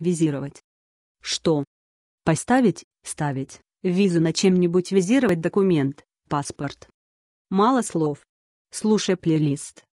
визировать. Что? Поставить, ставить, визу на чем-нибудь визировать документ, паспорт. Мало слов. Слушай плейлист.